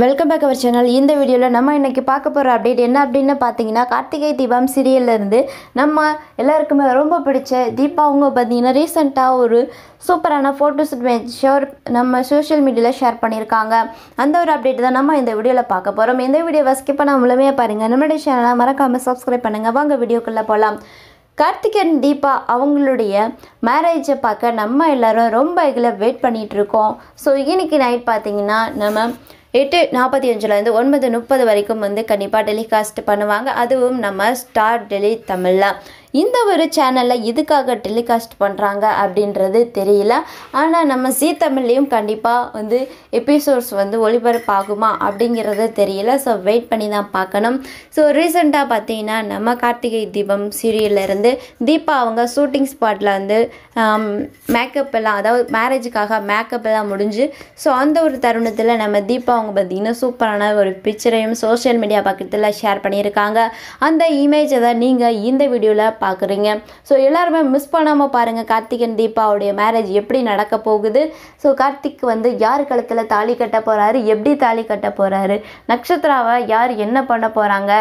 welcome back our channel இந்த வீடியோவில் நம்ம இன்றைக்கி பார்க்க போகிற அப்டேட் என்ன அப்படின்னு பார்த்தீங்கன்னா கார்த்திகை தீபம் சீரியல்லேருந்து நம்ம எல்லாருக்குமே ரொம்ப பிடிச்ச தீபா அவங்க பார்த்தீங்கன்னா ரீசெண்டாக ஒரு சூப்பரான ஃபோட்டோஷூட் ஷேர் நம்ம சோஷியல் மீடியாவில் ஷேர் பண்ணியிருக்காங்க அந்த ஒரு அப்டேட் தான் நம்ம இந்த வீடியோவில் பார்க்க போகிறோம் இந்த வீடியோவை ஸ்கிப் பண்ண முழுமையாக பாருங்கள் நம்மளுடைய சேனலை மறக்காமல் சப்ஸ்கிரைப் பண்ணுங்கள் வாங்க வீடியோக்குள்ளே போகலாம் கார்த்திகன் தீபா அவங்களுடைய மேரேஜை பார்க்க நம்ம எல்லோரும் ரொம்ப இதில் வெயிட் பண்ணிகிட்ருக்கோம் ஸோ இன்றைக்கி நைட் பார்த்திங்கன்னா நம்ம எட்டு நாற்பத்தி அஞ்சுலேருந்து ஒன்பது முப்பது வரைக்கும் வந்து கண்டிப்பாக டெலிகாஸ்ட் பண்ணுவாங்க அதுவும் நம்ம ஸ்டார் டெலி தமிழில் இந்த ஒரு சேனலில் இதுக்காக டெலிகாஸ்ட் பண்ணுறாங்க அப்படின்றது தெரியல ஆனால் நம்ம சி தமிழ்லேயும் கண்டிப்பாக வந்து எபிசோட்ஸ் வந்து ஒளிபரப்பாகுமா அப்படிங்கிறது தெரியல ஸோ வெயிட் பண்ணி தான் பார்க்கணும் ஸோ ரீசெண்டாக பார்த்தீங்கன்னா நம்ம கார்த்திகை தீபம் சீரியல்லேருந்து தீபா அவங்க ஷூட்டிங் ஸ்பாட்டில் வந்து மேக்கப் எல்லாம் அதாவது மேரேஜுக்காக மேக்கப் எல்லாம் முடிஞ்சு ஸோ அந்த ஒரு தருணத்தில் நம்ம தீபா அவங்க பார்த்திங்கன்னா சூப்பரான ஒரு பிக்சரையும் சோஷியல் மீடியா பக்கத்தில் ஷேர் பண்ணியிருக்காங்க அந்த இமேஜை தான் நீங்கள் இந்த வீடியோவில் பார்க்குறீங்க ஸோ எல்லாருமே மிஸ் பண்ணாமல் பாருங்கள் கார்த்திகன் தீபாவுடைய மேரேஜ் எப்படி நடக்க போகுது ஸோ கார்த்திக் வந்து யார் கழுத்தில் தாலி கட்ட போகிறாரு எப்படி தாலி கட்ட போகிறாரு நட்சத்திராவை யார் என்ன பண்ண போகிறாங்க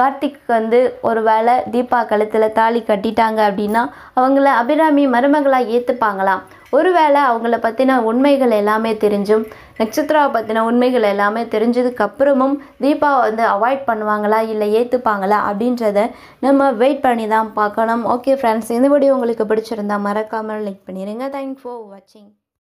கார்த்திக் வந்து ஒரு வேளை தீபா கழுத்தில் தாலி கட்டிட்டாங்க அப்படின்னா அவங்கள அபிராமி மருமகளாக ஏற்றுப்பாங்களாம் ஒருவேளை அவங்கள பற்றின உண்மைகள் எல்லாமே தெரிஞ்சும் நட்சத்திராவை பற்றின உண்மைகள் எல்லாமே தெரிஞ்சதுக்கப்புறமும் தீபாவை வந்து அவாய்ட் பண்ணுவாங்களா இல்லை ஏற்றுப்பாங்களா அப்படின்றத நம்ம வெயிட் பண்ணி தான் பார்க்கணும் ஓகே ஃப்ரெண்ட்ஸ் எந்தபடி உங்களுக்கு பிடிச்சிருந்தா மறக்காமல் லைக் பண்ணிடுங்க தேங்க்ஸ் ஃபார் வாட்சிங்